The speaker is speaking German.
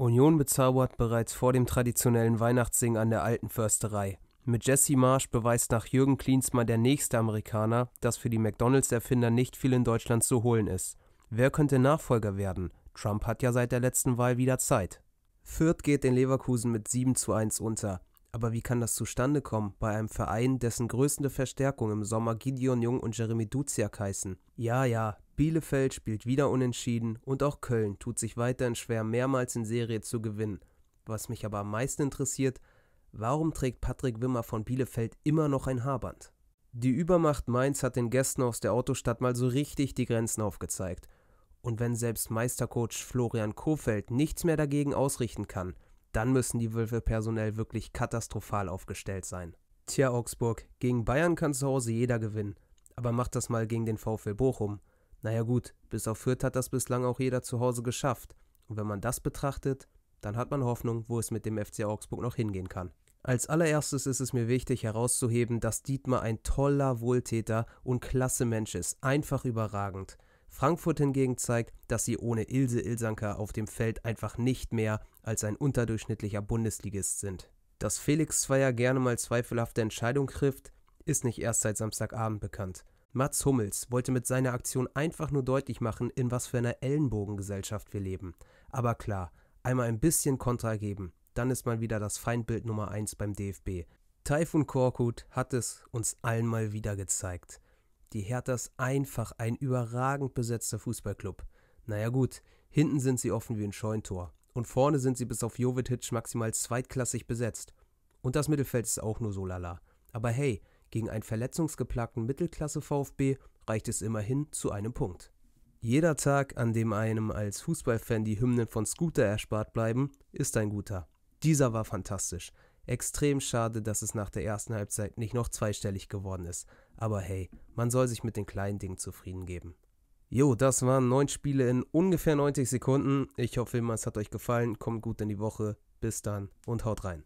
Union bezaubert bereits vor dem traditionellen Weihnachtssingen an der Alten Försterei. Mit Jesse Marsh beweist nach Jürgen Klinsmann der nächste Amerikaner, dass für die McDonalds-Erfinder nicht viel in Deutschland zu holen ist. Wer könnte Nachfolger werden? Trump hat ja seit der letzten Wahl wieder Zeit. Fürth geht in Leverkusen mit 7 zu 1 unter. Aber wie kann das zustande kommen bei einem Verein, dessen größte Verstärkung im Sommer Gideon Jung und Jeremy Duziak heißen? Ja, ja, Bielefeld spielt wieder unentschieden und auch Köln tut sich weiterhin schwer, mehrmals in Serie zu gewinnen. Was mich aber am meisten interessiert, warum trägt Patrick Wimmer von Bielefeld immer noch ein Haarband? Die Übermacht Mainz hat den Gästen aus der Autostadt mal so richtig die Grenzen aufgezeigt. Und wenn selbst Meistercoach Florian Kofeld nichts mehr dagegen ausrichten kann – dann müssen die Wölfe personell wirklich katastrophal aufgestellt sein. Tja, Augsburg, gegen Bayern kann zu Hause jeder gewinnen, aber macht das mal gegen den VfL Bochum. Naja gut, bis auf Fürth hat das bislang auch jeder zu Hause geschafft. Und wenn man das betrachtet, dann hat man Hoffnung, wo es mit dem FC Augsburg noch hingehen kann. Als allererstes ist es mir wichtig herauszuheben, dass Dietmar ein toller Wohltäter und klasse Mensch ist, einfach überragend. Frankfurt hingegen zeigt, dass sie ohne Ilse Ilsanker auf dem Feld einfach nicht mehr als ein unterdurchschnittlicher Bundesligist sind. Dass Felix Zweier gerne mal zweifelhafte Entscheidungen trifft, ist nicht erst seit Samstagabend bekannt. Mats Hummels wollte mit seiner Aktion einfach nur deutlich machen, in was für einer Ellenbogengesellschaft wir leben. Aber klar, einmal ein bisschen Kontra geben, dann ist man wieder das Feindbild Nummer 1 beim DFB. Taifun Korkut hat es uns allen mal wieder gezeigt. Die Hertha ist einfach ein überragend besetzter Fußballclub. Naja gut, hinten sind sie offen wie ein Scheuntor. Und vorne sind sie bis auf Jovetic maximal zweitklassig besetzt. Und das Mittelfeld ist auch nur so lala. Aber hey, gegen einen verletzungsgeplagten Mittelklasse VfB reicht es immerhin zu einem Punkt. Jeder Tag, an dem einem als Fußballfan die Hymnen von Scooter erspart bleiben, ist ein guter. Dieser war fantastisch. Extrem schade, dass es nach der ersten Halbzeit nicht noch zweistellig geworden ist. Aber hey, man soll sich mit den kleinen Dingen zufrieden geben. Jo, das waren neun Spiele in ungefähr 90 Sekunden. Ich hoffe immer, es hat euch gefallen. Kommt gut in die Woche. Bis dann und haut rein.